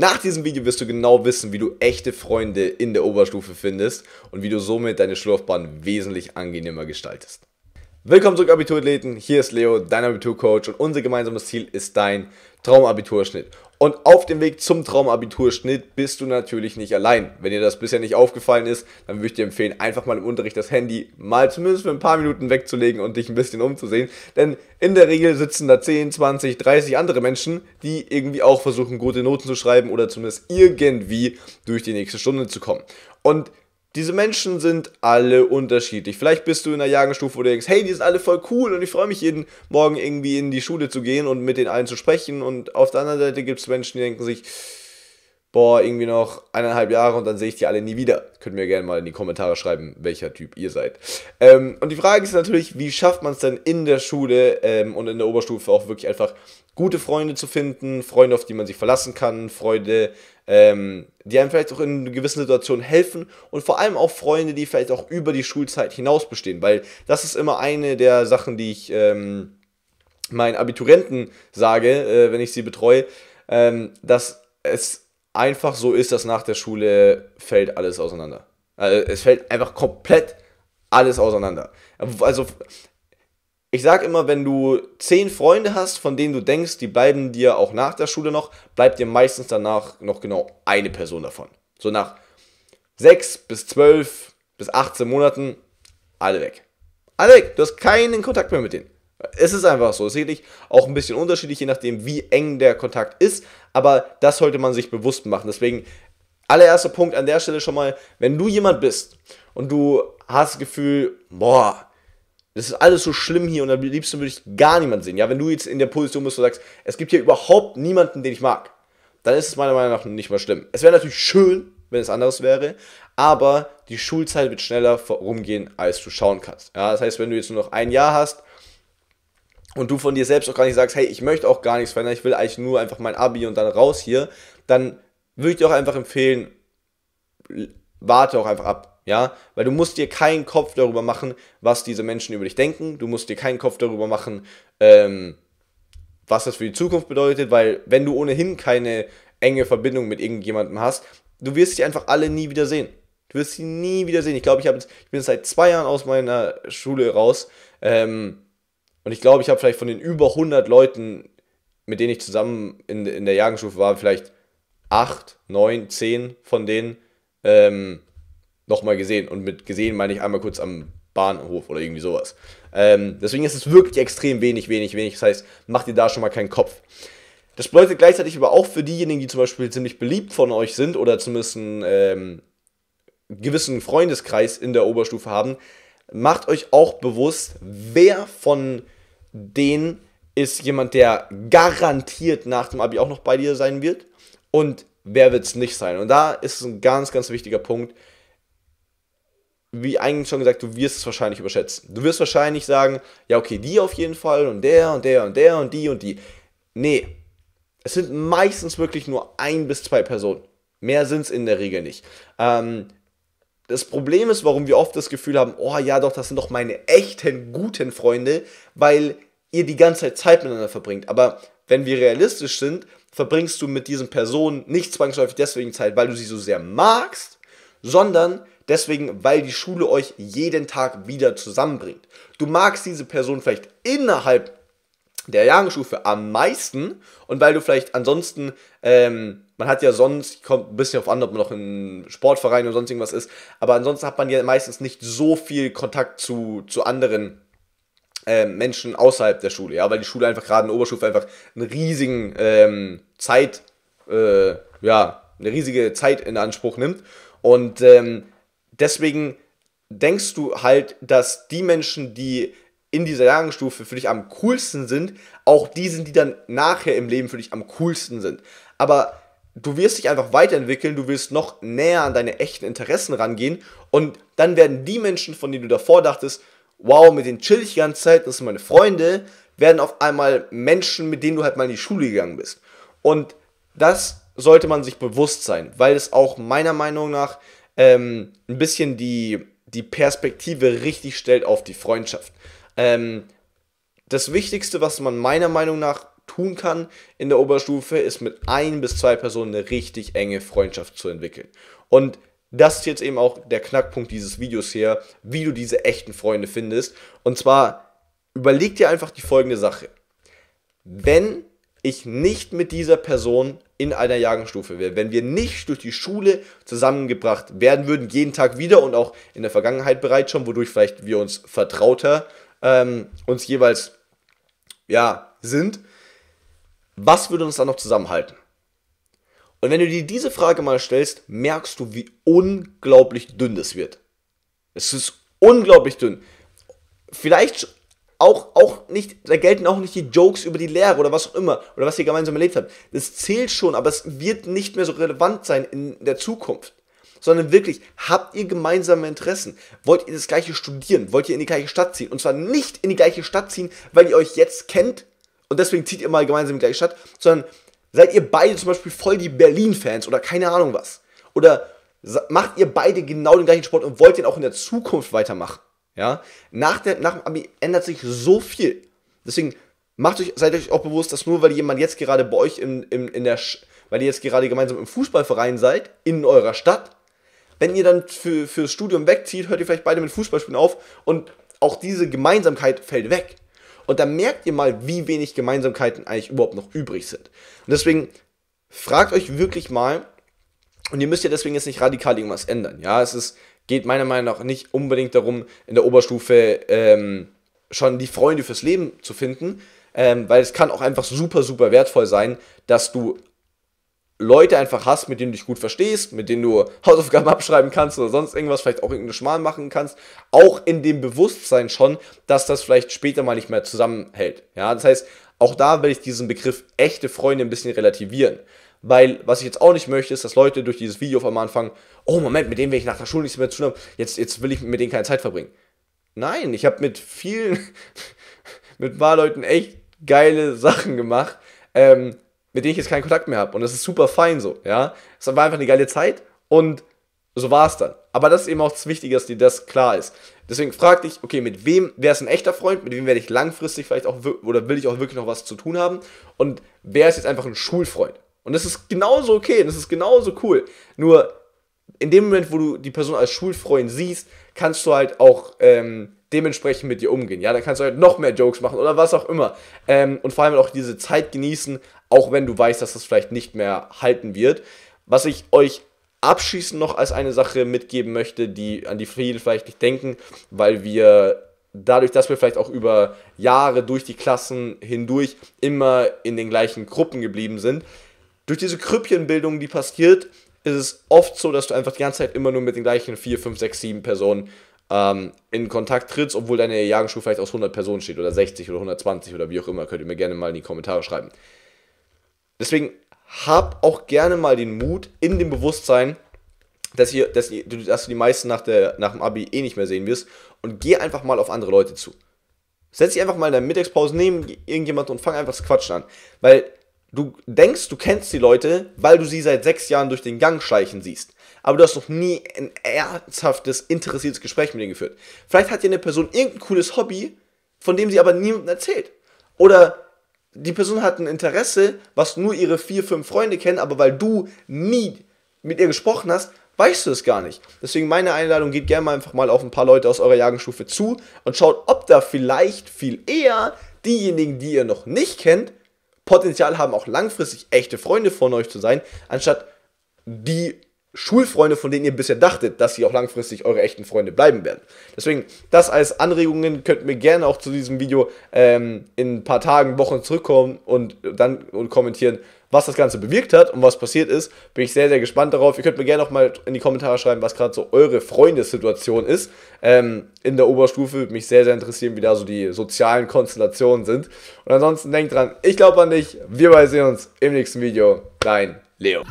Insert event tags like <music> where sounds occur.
Nach diesem Video wirst du genau wissen, wie du echte Freunde in der Oberstufe findest und wie du somit deine Schulaufbahn wesentlich angenehmer gestaltest. Willkommen zurück Abiturathleten, hier ist Leo, dein Abiturcoach und unser gemeinsames Ziel ist dein Traumabiturschnitt. Und auf dem Weg zum Traumabiturschnitt bist du natürlich nicht allein. Wenn dir das bisher nicht aufgefallen ist, dann würde ich dir empfehlen, einfach mal im Unterricht das Handy mal zumindest für ein paar Minuten wegzulegen und dich ein bisschen umzusehen. Denn in der Regel sitzen da 10, 20, 30 andere Menschen, die irgendwie auch versuchen, gute Noten zu schreiben oder zumindest irgendwie durch die nächste Stunde zu kommen. Und diese Menschen sind alle unterschiedlich. Vielleicht bist du in der Jagdstufe, wo du denkst, hey, die sind alle voll cool und ich freue mich jeden Morgen irgendwie in die Schule zu gehen und mit den allen zu sprechen. Und auf der anderen Seite gibt es Menschen, die denken sich, boah, irgendwie noch eineinhalb Jahre und dann sehe ich die alle nie wieder. Könnt ihr mir gerne mal in die Kommentare schreiben, welcher Typ ihr seid. Ähm, und die Frage ist natürlich, wie schafft man es denn in der Schule ähm, und in der Oberstufe auch wirklich einfach gute Freunde zu finden, Freunde, auf die man sich verlassen kann, Freunde, ähm, die einem vielleicht auch in gewissen Situationen helfen und vor allem auch Freunde, die vielleicht auch über die Schulzeit hinaus bestehen, weil das ist immer eine der Sachen, die ich ähm, meinen Abiturienten sage, äh, wenn ich sie betreue, ähm, dass es einfach so ist, dass nach der Schule fällt alles auseinander. Also es fällt einfach komplett alles auseinander. Also ich sag immer, wenn du zehn Freunde hast, von denen du denkst, die bleiben dir auch nach der Schule noch, bleibt dir meistens danach noch genau eine Person davon. So nach sechs bis zwölf bis 18 Monaten, alle weg. Alle weg. Du hast keinen Kontakt mehr mit denen. Es ist einfach so. Es ist sicherlich auch ein bisschen unterschiedlich, je nachdem, wie eng der Kontakt ist. Aber das sollte man sich bewusst machen. Deswegen, allererster Punkt an der Stelle schon mal, wenn du jemand bist und du hast das Gefühl, boah, das ist alles so schlimm hier und am liebsten würde ich gar niemanden sehen. Ja, wenn du jetzt in der Position bist und sagst, es gibt hier überhaupt niemanden, den ich mag, dann ist es meiner Meinung nach nicht mal schlimm. Es wäre natürlich schön, wenn es anderes wäre, aber die Schulzeit wird schneller rumgehen, als du schauen kannst. Ja, das heißt, wenn du jetzt nur noch ein Jahr hast und du von dir selbst auch gar nicht sagst, hey, ich möchte auch gar nichts verändern, ich will eigentlich nur einfach mein Abi und dann raus hier, dann würde ich dir auch einfach empfehlen, warte auch einfach ab ja, weil du musst dir keinen Kopf darüber machen, was diese Menschen über dich denken. Du musst dir keinen Kopf darüber machen, ähm, was das für die Zukunft bedeutet, weil wenn du ohnehin keine enge Verbindung mit irgendjemandem hast, du wirst sie einfach alle nie wieder sehen. Du wirst sie nie wieder sehen. Ich glaube, ich, ich bin seit zwei Jahren aus meiner Schule raus ähm, und ich glaube, ich habe vielleicht von den über 100 Leuten, mit denen ich zusammen in, in der Jagdstufe war, vielleicht 8, 9, 10 von denen ähm, nochmal gesehen. Und mit gesehen meine ich einmal kurz am Bahnhof oder irgendwie sowas. Ähm, deswegen ist es wirklich extrem wenig, wenig, wenig. Das heißt, macht ihr da schon mal keinen Kopf. Das bedeutet gleichzeitig aber auch für diejenigen, die zum Beispiel ziemlich beliebt von euch sind oder zumindest einen ähm, gewissen Freundeskreis in der Oberstufe haben, macht euch auch bewusst, wer von denen ist jemand, der garantiert nach dem Abi auch noch bei dir sein wird und wer wird es nicht sein. Und da ist ein ganz, ganz wichtiger Punkt, wie eigentlich schon gesagt, du wirst es wahrscheinlich überschätzen. Du wirst wahrscheinlich sagen, ja, okay, die auf jeden Fall und der und der und der und die und die. Nee, es sind meistens wirklich nur ein bis zwei Personen. Mehr sind es in der Regel nicht. Ähm, das Problem ist, warum wir oft das Gefühl haben, oh ja, doch, das sind doch meine echten guten Freunde, weil ihr die ganze Zeit Zeit miteinander verbringt. Aber wenn wir realistisch sind, verbringst du mit diesen Personen nicht zwangsläufig deswegen Zeit, weil du sie so sehr magst, sondern Deswegen, weil die Schule euch jeden Tag wieder zusammenbringt. Du magst diese Person vielleicht innerhalb der Jahrgangsstufe am meisten und weil du vielleicht ansonsten, ähm, man hat ja sonst, kommt ein bisschen auf an, ob man noch in Sportverein oder sonst irgendwas ist, aber ansonsten hat man ja meistens nicht so viel Kontakt zu, zu anderen ähm, Menschen außerhalb der Schule, ja, weil die Schule einfach gerade in der Oberstufe einfach einen riesigen ähm, Zeit, äh, ja, eine riesige Zeit in Anspruch nimmt und ähm, deswegen denkst du halt, dass die Menschen, die in dieser Jahrgangsstufe für dich am coolsten sind, auch die sind, die dann nachher im Leben für dich am coolsten sind. Aber du wirst dich einfach weiterentwickeln, du wirst noch näher an deine echten Interessen rangehen und dann werden die Menschen, von denen du davor dachtest, wow, mit denen chill ich die ganze Zeit, das sind meine Freunde, werden auf einmal Menschen, mit denen du halt mal in die Schule gegangen bist. Und das sollte man sich bewusst sein, weil es auch meiner Meinung nach ähm, ein bisschen die, die Perspektive richtig stellt auf die Freundschaft. Ähm, das Wichtigste, was man meiner Meinung nach tun kann in der Oberstufe, ist mit ein bis zwei Personen eine richtig enge Freundschaft zu entwickeln. Und das ist jetzt eben auch der Knackpunkt dieses Videos hier, wie du diese echten Freunde findest. Und zwar überleg dir einfach die folgende Sache. Wenn ich nicht mit dieser Person in einer Jahrgangsstufe wäre. Wenn wir nicht durch die Schule zusammengebracht werden würden, jeden Tag wieder und auch in der Vergangenheit bereits schon, wodurch vielleicht wir uns vertrauter ähm, uns jeweils ja, sind, was würde uns dann noch zusammenhalten? Und wenn du dir diese Frage mal stellst, merkst du, wie unglaublich dünn das wird. Es ist unglaublich dünn. Vielleicht auch, auch nicht, da gelten auch nicht die Jokes über die Lehre oder was auch immer oder was ihr gemeinsam erlebt habt. Das zählt schon, aber es wird nicht mehr so relevant sein in der Zukunft. Sondern wirklich, habt ihr gemeinsame Interessen? Wollt ihr das gleiche studieren? Wollt ihr in die gleiche Stadt ziehen? Und zwar nicht in die gleiche Stadt ziehen, weil ihr euch jetzt kennt und deswegen zieht ihr mal gemeinsam in die gleiche Stadt, sondern seid ihr beide zum Beispiel voll die Berlin-Fans oder keine Ahnung was. Oder macht ihr beide genau den gleichen Sport und wollt ihn auch in der Zukunft weitermachen. Ja? Nach, der, nach dem Abi ändert sich so viel. Deswegen macht euch, seid euch auch bewusst, dass nur weil jemand jetzt gerade bei euch in, in, in der, weil ihr jetzt gerade gemeinsam im Fußballverein seid, in eurer Stadt, wenn ihr dann für, fürs Studium wegzieht, hört ihr vielleicht beide mit Fußballspielen auf und auch diese Gemeinsamkeit fällt weg. Und dann merkt ihr mal, wie wenig Gemeinsamkeiten eigentlich überhaupt noch übrig sind. Und deswegen fragt euch wirklich mal, und ihr müsst ja deswegen jetzt nicht radikal irgendwas ändern. Ja, es ist, geht meiner Meinung nach nicht unbedingt darum, in der Oberstufe ähm, schon die Freunde fürs Leben zu finden, ähm, weil es kann auch einfach super, super wertvoll sein, dass du Leute einfach hast, mit denen du dich gut verstehst, mit denen du Hausaufgaben <laughs> abschreiben kannst oder sonst irgendwas, vielleicht auch irgendeine Schmarrn machen kannst, auch in dem Bewusstsein schon, dass das vielleicht später mal nicht mehr zusammenhält. Ja, das heißt, auch da werde ich diesen Begriff echte Freunde ein bisschen relativieren. Weil, was ich jetzt auch nicht möchte, ist, dass Leute durch dieses Video auf einmal anfangen, oh Moment, mit dem will ich nach der Schule nichts mehr zu tun haben, jetzt, jetzt will ich mit denen keine Zeit verbringen. Nein, ich habe mit vielen, <laughs> mit ein paar Leuten echt geile Sachen gemacht, ähm, mit denen ich jetzt keinen Kontakt mehr habe. Und das ist super fein so, ja. Es war einfach eine geile Zeit und so war es dann. Aber das ist eben auch das Wichtige, dass dir das klar ist. Deswegen frag dich, okay, mit wem, wer ist ein echter Freund, mit wem werde ich langfristig vielleicht auch, oder will ich auch wirklich noch was zu tun haben und wer ist jetzt einfach ein Schulfreund? Und das ist genauso okay, das ist genauso cool. Nur in dem Moment, wo du die Person als Schulfreund siehst, kannst du halt auch ähm, dementsprechend mit dir umgehen. Ja, dann kannst du halt noch mehr Jokes machen oder was auch immer. Ähm, und vor allem auch diese Zeit genießen, auch wenn du weißt, dass das vielleicht nicht mehr halten wird. Was ich euch abschließend noch als eine Sache mitgeben möchte, die, an die viele vielleicht nicht denken, weil wir dadurch, dass wir vielleicht auch über Jahre durch die Klassen hindurch immer in den gleichen Gruppen geblieben sind, durch diese Krüppchenbildung, die passiert, ist es oft so, dass du einfach die ganze Zeit immer nur mit den gleichen 4, 5, 6, 7 Personen ähm, in Kontakt trittst, obwohl deine Jahrgangsstufe vielleicht aus 100 Personen steht oder 60 oder 120 oder wie auch immer. Könnt ihr mir gerne mal in die Kommentare schreiben. Deswegen hab auch gerne mal den Mut in dem Bewusstsein, dass, ihr, dass, ihr, dass du die meisten nach, der, nach dem Abi eh nicht mehr sehen wirst und geh einfach mal auf andere Leute zu. Setz dich einfach mal in der Mittagspause neben irgendjemanden und fang einfach das Quatschen an. Weil du denkst, du kennst die Leute, weil du sie seit sechs Jahren durch den Gang schleichen siehst. Aber du hast noch nie ein ernsthaftes, interessiertes Gespräch mit ihnen geführt. Vielleicht hat dir eine Person irgendein cooles Hobby, von dem sie aber niemandem erzählt. Oder die Person hat ein Interesse, was nur ihre vier, fünf Freunde kennen, aber weil du nie mit ihr gesprochen hast, weißt du es gar nicht. Deswegen meine Einladung geht gerne mal einfach mal auf ein paar Leute aus eurer Jagdstufe zu und schaut, ob da vielleicht viel eher diejenigen, die ihr noch nicht kennt, Potenzial haben, auch langfristig echte Freunde von euch zu sein, anstatt die Schulfreunde, von denen ihr bisher dachtet, dass sie auch langfristig eure echten Freunde bleiben werden. Deswegen, das als Anregungen könnt mir gerne auch zu diesem Video ähm, in ein paar Tagen, Wochen zurückkommen und dann und kommentieren, was das Ganze bewirkt hat und was passiert ist. Bin ich sehr, sehr gespannt darauf. Ihr könnt mir gerne auch mal in die Kommentare schreiben, was gerade so eure Freundessituation ist ähm, in der Oberstufe. Würde mich sehr, sehr interessieren, wie da so die sozialen Konstellationen sind. Und ansonsten denkt dran, ich glaube an dich. Wir beide sehen uns im nächsten Video. Dein Leo.